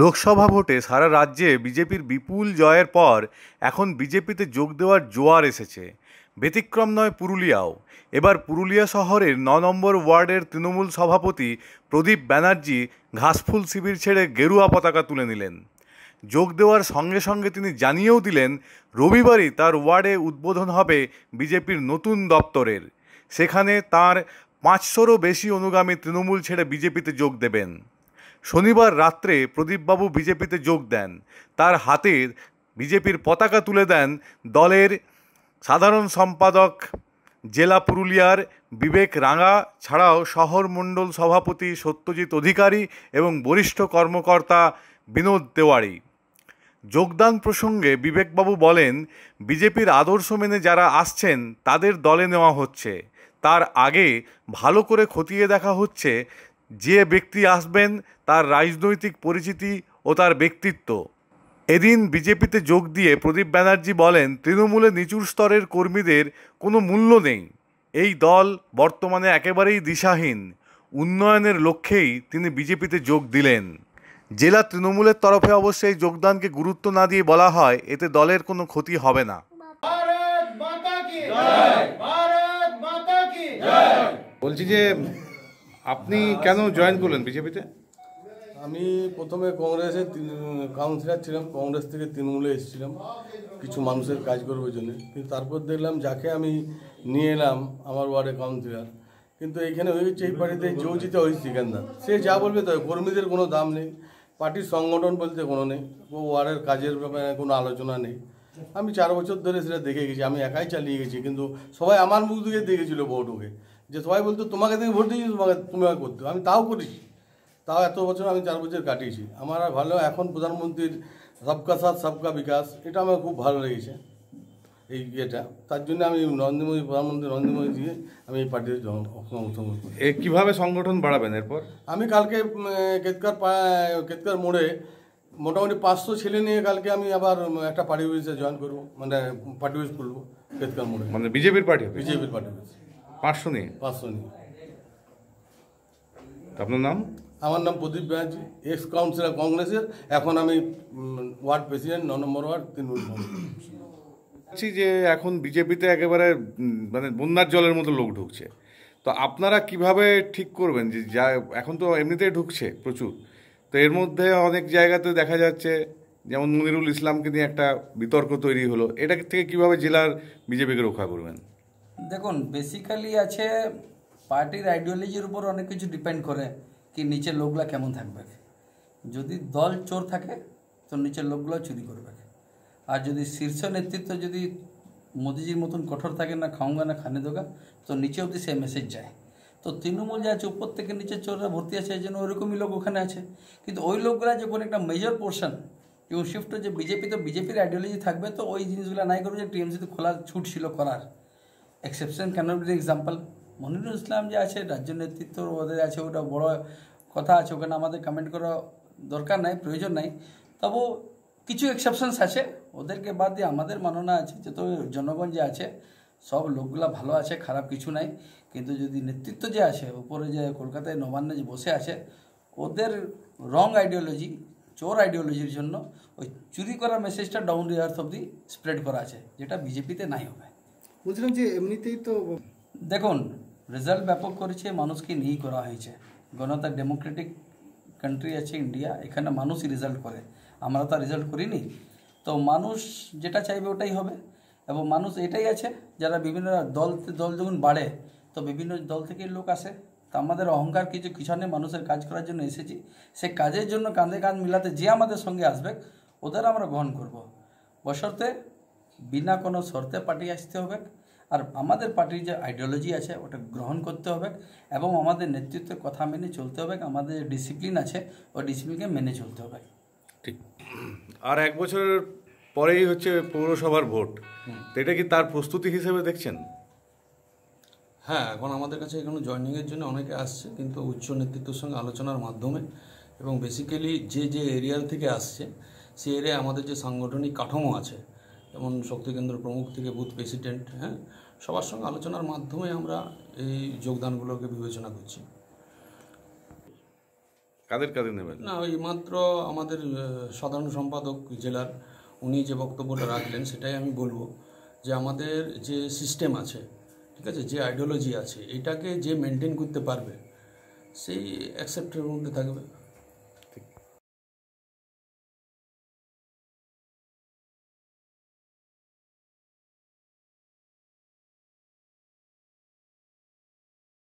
লোকসভা ভোটে সারা রাজ্যে বিজেপির বিপুল জয়ের পর এখন বিজেপিতে যোগ দেওয়ার জোয়ার এসেছে ব্যতিক্রম নয় পুরুলিয়াও এবার পুরুলিয়া শহরের ন নম্বর ওয়ার্ডের তৃণমূল সভাপতি প্রদীপ ব্যানার্জি ঘাসফুল শিবির ছেড়ে গেরুয়া পতাকা তুলে নিলেন যোগ দেওয়ার সঙ্গে সঙ্গে তিনি জানিয়েও দিলেন রবিবারই তার ওয়ার্ডে উদ্বোধন হবে বিজেপির নতুন দপ্তরের সেখানে তার পাঁচশোরও বেশি অনুগামী তৃণমূল ছেড়ে বিজেপিতে যোগ দেবেন শনিবার রাত্রে প্রদীপবাবু বিজেপিতে যোগ দেন তার হাতের বিজেপির পতাকা তুলে দেন দলের সাধারণ সম্পাদক জেলা পুরুলিয়ার বিবেক রাঙা ছাড়াও শহর মণ্ডল সভাপতি সত্যজিৎ অধিকারী এবং বরিষ্ঠ কর্মকর্তা বিনোদ তেওয়ারি যোগদান প্রসঙ্গে বিবেকবাবু বলেন বিজেপির আদর্শ মেনে যারা আসছেন তাদের দলে নেওয়া হচ্ছে তার আগে ভালো করে খতিয়ে দেখা হচ্ছে যে ব্যক্তি আসবেন তার রাজনৈতিক পরিচিতি ও তার ব্যক্তিত্ব এদিন বিজেপিতে যোগ দিয়ে প্রদীপ ব্যানার্জি বলেন তৃণমূলে নিচুর স্তরের কর্মীদের কোনো মূল্য নেই এই দল বর্তমানে একেবারেই দিশাহীন উন্নয়নের লক্ষ্যেই তিনি বিজেপিতে যোগ দিলেন জেলা তৃণমূলের তরফে অবশ্যই যোগদানকে গুরুত্ব না দিয়ে বলা হয় এতে দলের কোনো ক্ষতি হবে না বলছি যে আপনি কেন জয়েন করলেন বিজেপিতে আমি প্রথমে কংগ্রেসে কাউন্সিলার ছিলাম কংগ্রেস থেকে তৃণমূলে এসেছিলাম কিছু মানুষের কাজ করবার জন্য কিন্তু তারপর দেখলাম যাকে আমি নিয়ে এলাম আমার ওয়ার্ডে কাউন্সিলর কিন্তু এখানে হয়েছে এই পার্টিতে যেও জিতে হয়েছে সিকান্দার সে যা বলবে তাই কর্মীদের কোনো দাম নেই পার্টির সংগঠন বলতে কোনো নেই ও ওয়ার্ডের কাজের ব্যাপারে কোনো আলোচনা নেই আমি চার বছর ধরে সেটা দেখে গেছি আমি একাই চালিয়ে গেছি কিন্তু সবাই আমার মুখ দিয়ে দেখেছিল ভোট ওকে যে সবাই বলতো তোমাকে তুমি ভোট দিয়েছি তোমাকে তুমি করতে আমি তাও করেছি তাও এত বছর আমি চার বছর কাটিয়েছি আমার ভালো এখন প্রধানমন্ত্রীর সবকা সাথ সবকা বিকাশ এটা আমার খুব ভালো লেগেছে এই ইয়েটা তার জন্য আমি নরেন্দ্র মোদী প্রধানমন্ত্রী নরেন্দ্র মোদী দিয়ে আমি এই পার্টিতে সমর্থন করি কীভাবে সংগঠন বাড়াবেন এরপর আমি কালকে কেতকার কেতকার মোড়ে মোটামুটি পাঁচশো ছেলে নিয়ে কালকে আমি আবার একটা পার্টি অফিসে জয়েন করবো মানে পার্টি অফিস খুলবো কেতকার মোড়ে মানে বিজেপির পার্টি বিজেপির পার্টি অফিস পাঁচশো নিয়ে পাঁচশো নিয়ে আপনার নাম আমার নাম প্রদীপ ব্যানার্জি এক্স কাউন্সিলর কংগ্রেসের এখন আমি ওয়ার্ড প্রেসিডেন্ট ন নম্বর ওয়ার্ড তৃণমূল বলছি যে এখন বিজেপিতে একেবারে মানে বন্যার জলের মতো লোক ঢুকছে তো আপনারা কিভাবে ঠিক করবেন যে যা এখন তো এমনিতেই ঢুকছে প্রচুর তো এর মধ্যে অনেক জায়গাতে দেখা যাচ্ছে যেমন মনিরুল ইসলামকে নিয়ে একটা বিতর্ক তৈরি হলো এটা থেকে কিভাবে জেলার বিজেপিকে রক্ষা করবেন দেখুন বেসিক্যালি আছে পার্টির আইডিওলজির উপর অনেক কিছু ডিপেন্ড করে কি নিচের লোকগুলা কেমন থাকবে যদি দল চোর থাকে তো নিচের লোকগুলো চুরি করবে আর যদি শীর্ষ নেতৃত্ব যদি মোদিজির মতন কঠোর থাকে না খাওঙ্গা না খানে দোগা তো নিচে অবধি সে মেসেজ যায় তো তৃণমূল যে আছে উপর থেকে নিচে চোররা ভর্তি আছে এই জন্য ওইরকমই লোক ওখানে আছে কিন্তু ওই লোকগুলা যখন একটা মেজর পোর্শন এবং শিফট যে বিজেপি তো বিজেপির আইডিওলজি থাকবে তো ওই জিনিসগুলো নাই করবে যে টিএমসি তো খোলা ছুট ছিল করার এক্সেপশন কেন এক্সাম্পল মনিরুল ইসলাম যে আছে রাজ্য নেতৃত্ব ওদের আছে ওটা বড় কথা আছে ওখানে আমাদের কমেন্ট করা দরকার নাই প্রয়োজন নাই তবু কিছু এক্সেপশনস আছে ওদেরকে বাদ দিয়ে আমাদের মাননা আছে যত জনগণ যে আছে সব লোকগুলা ভালো আছে খারাপ কিছু নাই কিন্তু যদি নেতৃত্ব যে আছে উপরে যে কলকাতায় নবান্নে যে বসে আছে ওদের রং আইডিওলজি চোর আইডিওলজির জন্য ওই চুরি করা মেসেজটা ডাউন টু আর্থ অব্দি স্প্রেড করা আছে যেটা বিজেপিতে নাই হবে বলছিলাম যে এমনিতেই তো দেখুন রেজাল্ট ব্যাপক করেছে মানুষকে নিয়েই করা হয়েছে গণতার ডেমোক্রেটিক কান্ট্রি আছে ইন্ডিয়া এখানে মানুষই রেজাল্ট করে আমরা তো রেজাল্ট করিনি তো মানুষ যেটা চাইবে ওটাই হবে এবং মানুষ এটাই আছে যারা বিভিন্ন দল দল যখন বাড়ে তো বিভিন্ন দল থেকে লোক আসে তো আমাদের অহংকার কিছু পিছনে মানুষের কাজ করার জন্য এসেছি সে কাজের জন্য কাঁধে কাঁধ মিলাতে যে আমাদের সঙ্গে আসবে ওদের আমরা গ্রহণ করব বসতে বিনা কোনো শর্তে পার্টি আসতে হবে আর আমাদের পার্টির যে আইডিওলজি আছে ওটা গ্রহণ করতে হবে এবং আমাদের নেতৃত্বের কথা মেনে চলতে হবে আমাদের যে ডিসিপ্লিন আছে ওই ডিসিপ্লিনকে মেনে চলতে হবে ঠিক আর এক বছরের পরেই হচ্ছে পৌরসভার ভোট এটা কি তার প্রস্তুতি হিসেবে দেখছেন হ্যাঁ এখন আমাদের কাছে এখানে জয়নিংয়ের জন্য অনেকে আসছে কিন্তু উচ্চ নেতৃত্বের সঙ্গে আলোচনার মাধ্যমে এবং বেসিক্যালি যে যে এরিয়ার থেকে আসছে সে এরিয়া আমাদের যে সাংগঠনিক কাঠামো আছে যেমন শক্তিকেন্দ্র প্রমুখ থেকে বুথ প্রেসিডেন্ট হ্যাঁ সবার সঙ্গে আলোচনার মাধ্যমে আমরা এই যোগদানগুলোকে বিবেচনা করছি কাদের কাদের নেবেন না ওই মাত্র আমাদের সাধারণ সম্পাদক জেলার উনি যে বক্তব্যটা রাখলেন সেটাই আমি বলবো যে আমাদের যে সিস্টেম আছে ঠিক আছে যে আইডিওলজি আছে এটাকে যে মেনটেন করতে পারবে সেই অ্যাকসেপ্টের মধ্যে থাকবে